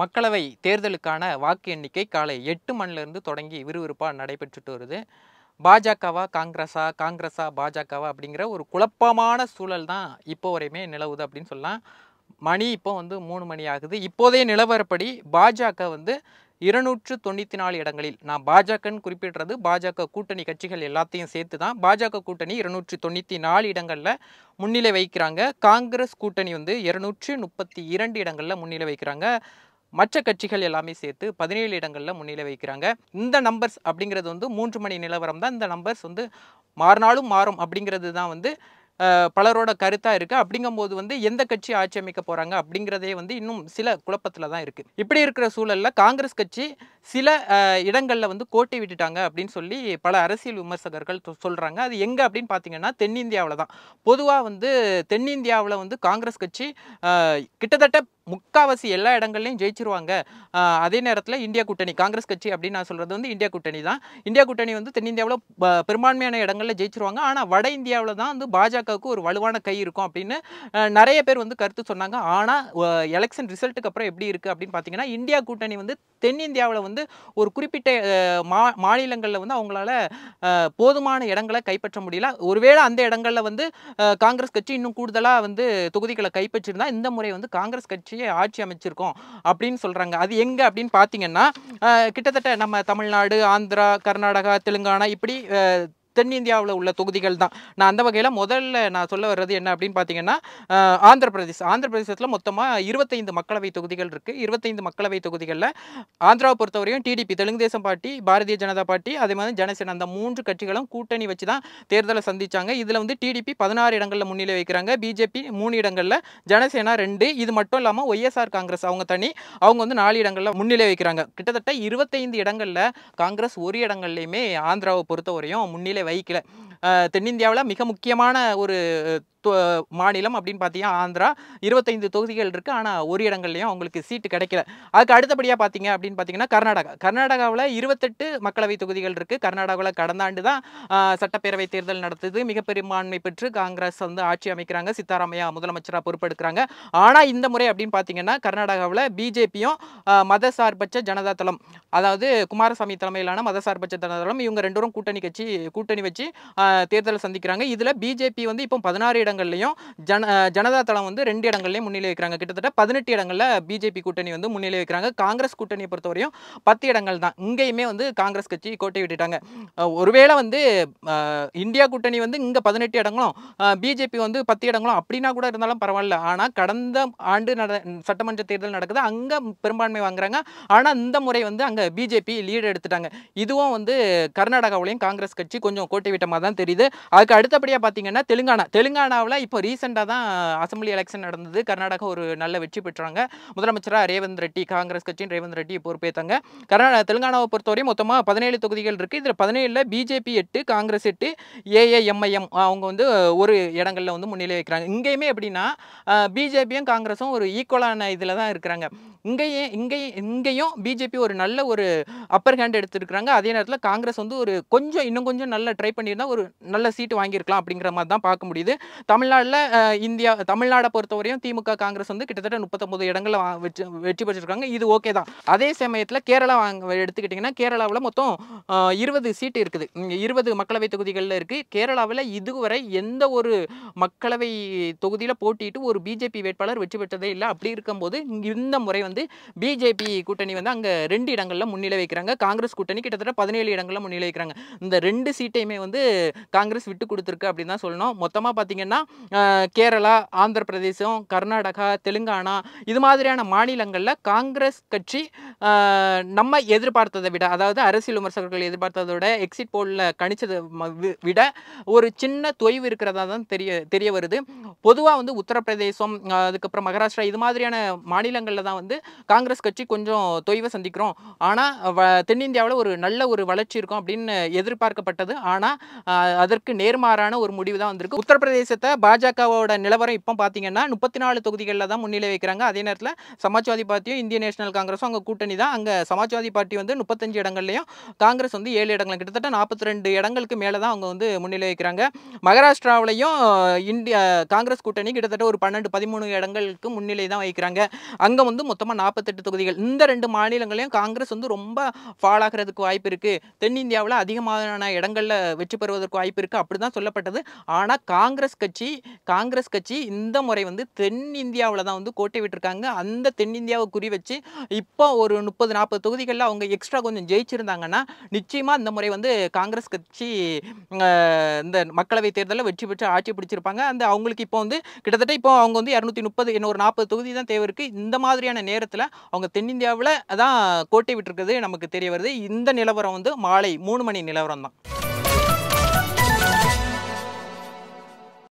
மக்களவை தேர்தலுக்கான வாக்கு எண்ணிக்கை காலை எட்டு மணிலிருந்து தொடங்கி விறுவிறுப்பாக நடைபெற்றுட்டு வருது பாஜகவா காங்கிரஸா காங்கிரஸா பாஜகவா அப்படிங்கிற ஒரு குழப்பமான சூழல் தான் இப்போ வரையுமே நிலவுது அப்படின்னு சொல்லலாம் மணி இப்போ வந்து மூணு மணி ஆகுது இப்போதே நிலவரப்படி பாஜக வந்து இருநூற்று தொண்ணூற்றி நாலு இடங்களில் நான் பாஜகன்னு குறிப்பிடுறது பாஜக கூட்டணி கட்சிகள் எல்லாத்தையும் சேர்த்து தான் பாஜக கூட்டணி இருநூற்றி தொண்ணூற்றி நாலு இடங்களில் முன்னிலை வைக்கிறாங்க காங்கிரஸ் கூட்டணி வந்து இருநூற்றி முப்பத்தி இரண்டு இடங்களில் முன்னிலை வைக்கிறாங்க மற்ற கட்சிகள் எல்லாமே சேர்த்து பதினேழு இடங்களில் முன்னிலை வைக்கிறாங்க இந்த நம்பர்ஸ் அப்படிங்கிறது வந்து மூன்று மணி நிலவரம் தான் இந்த நம்பர்ஸ் வந்து மாறினாலும் மாறும் அப்படிங்கிறது தான் வந்து பலரோட கருத்தாக இருக்குது அப்படிங்கும்போது வந்து எந்த கட்சி ஆட்சி அமைக்க போகிறாங்க அப்படிங்கிறதே வந்து இன்னும் சில குழப்பத்தில் தான் இருக்குது இப்படி இருக்கிற சூழலில் காங்கிரஸ் கட்சி சில இடங்களில் வந்து கோட்டை விட்டுட்டாங்க அப்படின்னு சொல்லி பல அரசியல் விமர்சகர்கள் சொல்கிறாங்க அது எங்கே அப்படின்னு பார்த்தீங்கன்னா தென்னிந்தியாவில் தான் பொதுவாக வந்து தென்னிந்தியாவில் வந்து காங்கிரஸ் கட்சி கிட்டத்தட்ட முக்காவாசி எல்லா இடங்கள்லையும் ஜெயிச்சிருவாங்க அதே நேரத்தில் இந்தியா கூட்டணி காங்கிரஸ் கட்சி அப்படின்னு நான் சொல்கிறது வந்து இந்தியா கூட்டணி தான் இந்தியா கூட்டணி வந்து தென்னிந்தியாவில் பெரும்பான்மையான இடங்களில் ஜெயிச்சிருவாங்க ஆனால் வட இந்தியாவில் தான் வந்து பாஜகவுக்கு ஒரு வலுவான கை இருக்கும் அப்படின்னு நிறைய பேர் வந்து கருத்து சொன்னாங்க ஆனால் எலெக்ஷன் ரிசல்ட்டுக்கு அப்புறம் எப்படி இருக்குது அப்படின்னு பார்த்தீங்கன்னா இந்தியா கூட்டணி வந்து தென்னிந்தியாவில் வந்து ஒரு குறிப்பிட்ட மா மாநிலங்களில் வந்து அவங்களால போதுமான இடங்களை கைப்பற்ற முடியல ஒருவேளை அந்த இடங்களில் வந்து காங்கிரஸ் கட்சி இன்னும் கூடுதலாக வந்து தொகுதிகளை கைப்பற்றிருந்தா இந்த முறை வந்து காங்கிரஸ் கட்சியை ஆட்சி அமைச்சிருக்கோம் அப்படின்னு சொல்கிறாங்க அது எங்கே அப்படின்னு பார்த்தீங்கன்னா கிட்டத்தட்ட நம்ம தமிழ்நாடு ஆந்திரா கர்நாடகா தெலுங்கானா இப்படி தென்னிந்தியாவில் உள்ள தொகுதிகள் தான் நான் அந்த வகையில் முதல்ல நான் சொல்ல வர்றது என்ன அப்படின்னு பார்த்தீங்கன்னா ஆந்திர பிரதேஷ் ஆந்திர பிரதேசத்தில் மொத்தமாக இருபத்தைந்து மக்களவை தொகுதிகள் இருக்குது இருபத்தைந்து மக்களவை தொகுதிகளில் ஆந்திராவை பொறுத்தவரையும் டிடிபி தெலுங்கு தேசம் பார்ட்டி பாரதிய ஜனதா பார்ட்டி அதே மாதிரி ஜனசேனா அந்த மூன்று கட்சிகளும் கூட்டணி வச்சு தான் தேர்தலை சந்தித்தாங்க இதில் வந்து டிடிபி பதினாறு இடங்களில் முன்னிலை வைக்கிறாங்க பிஜேபி மூணு இடங்களில் ஜனசேனா ரெண்டு இது மட்டும் இல்லாமல் ஒய்எஸ்ஆர் காங்கிரஸ் அவங்க தனி அவங்க வந்து நாலு இடங்களில் முன்னிலை வைக்கிறாங்க கிட்டத்தட்ட இருபத்தைந்து இடங்களில் காங்கிரஸ் ஒரு இடங்கள்லையுமே ஆந்திராவை பொறுத்தவரையும் முன்னிலை வைக்கல தென்னிந்தியாவில் மிக முக்கியமான ஒரு மாநிலம் அப்படின்னு பார்த்தீங்கன்னா ஆந்திரா இருபத்தைந்து தொகுதிகள் இருக்குது ஆனால் ஒரு இடங்கள்லையும் அவங்களுக்கு சீட்டு கிடைக்கல அதுக்கு அடுத்தபடியாக பார்த்தீங்க அப்படின்னு பார்த்தீங்கன்னா கர்நாடகா கர்நாடகாவில் இருபத்தெட்டு மக்களவை தொகுதிகள் இருக்குது கர்நாடகாவில் கடந்த ஆண்டு தான் சட்டப்பேரவை தேர்தல் நடத்துது மிகப்பெரும்பான்மை பெற்று காங்கிரஸ் வந்து ஆட்சி அமைக்கிறாங்க சித்தாராமையா முதலமைச்சராக பொறுப்பெடுக்கிறாங்க ஆனால் இந்த முறை அப்படின்னு பார்த்தீங்கன்னா கர்நாடகாவில் பிஜேபியும் மதசார்பற்ற ஜனதா தளம் அதாவது குமாரசாமி தலைமையிலான மதசார்பற்ற ஜனதா தளம் இவங்க ரெண்டு பேரும் கூட்டணி கட்சி கூட்டணி வச்சு தேர்தலை சந்திக்கிறாங்க இதில் பிஜேபி வந்து இப்போ பதினாறு இடங்கள்லையும் ஜன ஜனதா தளம் வந்து ரெண்டு இடங்கள்லையும் முன்னிலை வைக்கிறாங்க கிட்டத்தட்ட பதினெட்டு இடங்களில் பிஜேபி கூட்டணி வந்து முன்னிலை வைக்கிறாங்க காங்கிரஸ் கூட்டணியை பொறுத்தவரையும் பத்து இடங்கள் தான் இங்கேயுமே வந்து காங்கிரஸ் கட்சி கோட்டை விட்டுட்டாங்க ஒருவேளை வந்து இந்தியா கூட்டணி வந்து இங்கே பதினெட்டு இடங்களும் பிஜேபி வந்து பத்து இடங்களும் அப்படின்னா கூட இருந்தாலும் பரவாயில்ல ஆனால் கடந்த ஆண்டு நட சட்டமன்ற தேர்தல் நடக்குது அங்கே பெரும்பான்மை வாங்குறாங்க ஆனால் இந்த முறை வந்து அங்கே பிஜேபி லீடு எடுத்துட்டாங்க இதுவும் வந்து கர்நாடகாவிலையும் காங்கிரஸ் கட்சி கொஞ்சம் கோட்டை விட்டமாக தான் தெரியுது அதுக்கு அடுத்தபடியாக பார்த்தீங்கன்னா தெலுங்கானா தெலுங்கானா கர்நாடகாவில் இப்போ ரீசெண்டாக தான் அசம்பிளி எலெக்ஷன் நடந்தது கர்நாடகா ஒரு நல்ல வெற்றி பெற்றாங்க முதலமைச்சராக ரேவந்த் ரெட்டி காங்கிரஸ் கட்சியின் ரேவந்த் ரெட்டி பொறுப்பேற்றாங்க கர்நாடக தெலுங்கானாவை பொறுத்தவரை மொத்தமாக பதினேழு தொகுதிகள் இருக்குது இதில் பதினேழில் பிஜேபி எட்டு காங்கிரஸ் எட்டு ஏஏஎம்ஐஎம் அவங்க வந்து ஒரு இடங்களில் வந்து முன்னிலை வைக்கிறாங்க இங்கேயுமே எப்படின்னா பிஜேபியும் காங்கிரஸும் ஒரு ஈக்குவலான இதில் தான் இருக்கிறாங்க இங்கேயே இங்கேயும் இங்கேயும் பிஜேபி ஒரு நல்ல ஒரு அப்பர் ஹேண்ட் எடுத்துருக்குறாங்க அதே நேரத்தில் காங்கிரஸ் வந்து ஒரு கொஞ்சம் இன்னும் கொஞ்சம் நல்லா ட்ரை பண்ணியிருந்தால் ஒரு நல்ல சீட்டு வாங்கியிருக்கலாம் அப்படிங்கிற மாதிரி தான் பார்க்க முடியுது தமிழ்நாட்டில் இந்தியா தமிழ்நாடை பொறுத்தவரையும் திமுக காங்கிரஸ் வந்து கிட்டத்தட்ட முப்பத்தொம்பது இடங்களில் வெற்றி வெற்றி பெற்றிருக்காங்க இது ஓகே தான் அதே சமயத்தில் கேரளா வாங்க எடுத்துக்கிட்டிங்கன்னா கேரளாவில் மொத்தம் இருபது சீட்டு இருக்குது இருபது மக்களவை தொகுதிகளில் இருக்குது கேரளாவில் இதுவரை எந்த ஒரு மக்களவை தொகுதியில் போட்டிட்டு ஒரு பிஜேபி வேட்பாளர் வெற்றி பெற்றதே இல்லை அப்படி இருக்கும்போது இந்த முறை வந்து பிஜேபி கூட்டணி வந்து அங்கே ரெண்டு இடங்களில் முன்னிலை வைக்கிறாங்க காங்கிரஸ் கூட்டணி கிட்டத்தட்ட பதினேழு இடங்களில் முன்னிலை வைக்கிறாங்க இந்த ரெண்டு சீட்டையுமே வந்து காங்கிரஸ் விட்டு கொடுத்துருக்கு அப்படின்னு தான் சொல்லணும் மொத்தமாக பார்த்தீங்கன்னா கேரளா ஆந்திர பிரதேசம் கர்நாடகா தெலுங்கானா இது மாதிரியான மாநிலங்களில் காங்கிரஸ் கட்சி நம்ம எதிர்பார்த்ததை விட அதாவது அரசியல் விமர்சகர்கள் எதிர்பார்த்ததை விட எக்ஸிட் போலில் கணிச்சதை விட ஒரு சின்ன தொய்வு இருக்கிறதா தான் தெரிய தெரிய வருது பொதுவாக வந்து உத்தரப்பிரதேசம் அதுக்கப்புறம் மகாராஷ்டிரா இது மாதிரியான மாநிலங்களில் தான் வந்து காங்கிரஸ் கட்சி கொஞ்சம் தொய்வை சந்திக்கிறோம் ஆனால் தென்னிந்தியாவில் ஒரு நல்ல ஒரு வளர்ச்சி இருக்கும் அப்படின்னு எதிர்பார்க்கப்பட்டது ஆனால் அதற்கு நேர்மாறான ஒரு முடிவு தான் வந்திருக்கு உத்தரப்பிரதேசத்தை பாஜகவோட நிலவரம் இப்போ பார்த்தீங்கன்னா முப்பத்தி நாலு தொகுதிகளில் தான் முன்னிலை வைக்கிறாங்க அதே நேரத்தில் சமாஜ்வாதி பார்ட்டியும் இந்திய நேஷனல் காங்கிரஸும் அங்கே கூட்டணி தான் அங்கே சமாஜ்வாதி பார்ட்டி வந்து முப்பத்தஞ்சு இடங்கள்லையும் காங்கிரஸ் வந்து ஏழு இடங்கள் கிட்டத்தட்ட நாற்பத்தி ரெண்டு இடங்களுக்கு மேலே தான் அவங்க வந்து முன்னிலை வைக்கிறாங்க மகாராஷ்டிராவிலையும் இந்திய காங்கிரஸ் கூட்டணி கிட்டத்தட்ட ஒரு பன்னெண்டு பதிமூணு இடங்களுக்கு முன்னிலை தான் வைக்கிறாங்க அங்கே வந்து மொத்தமாக நாற்பத்தெட்டு தொகுதிகள் இந்த ரெண்டு மாநிலங்களையும் காங்கிரஸ் வந்து ரொம்ப ஃபால் ஆகிறதுக்கு வாய்ப்பு இருக்குது தென்னிந்தியாவில் அதிகமான இடங்களில் வெற்றி பெறுவதற்கு வாய்ப்பு இருக்குது அப்படி தான் சொல்லப்பட்டது ஆனால் காங்கிரஸ் கட்சி கட்சி காங்கிரஸ் கட்சி இந்த முறை வந்து தென்னிந்தியாவில் தான் வந்து கோட்டை விட்டுருக்காங்க அந்த தென்னிந்தியாவை குறி வச்சு இப்போ ஒரு முப்பது நாற்பது தொகுதிகளில் அவங்க எக்ஸ்ட்ரா கொஞ்சம் ஜெயிச்சிருந்தாங்கன்னா நிச்சயமாக இந்த முறை வந்து காங்கிரஸ் கட்சி இந்த மக்களவை தேர்தலில் வெற்றி பெற்று ஆட்சி பிடிச்சிருப்பாங்க அந்த அவங்களுக்கு இப்போ வந்து கிட்டத்தட்ட இப்போ அவங்க வந்து இரநூத்தி முப்பது இன்னொரு நாற்பது தொகுதி தான் தேவை இருக்குது இந்த மாதிரியான நேரத்தில் அவங்க தென்னிந்தியாவில் தான் கோட்டை விட்டுருக்குது நமக்கு தெரிய வருது இந்த நிலவரம் வந்து மாலை மூணு மணி நிலவரம் தான்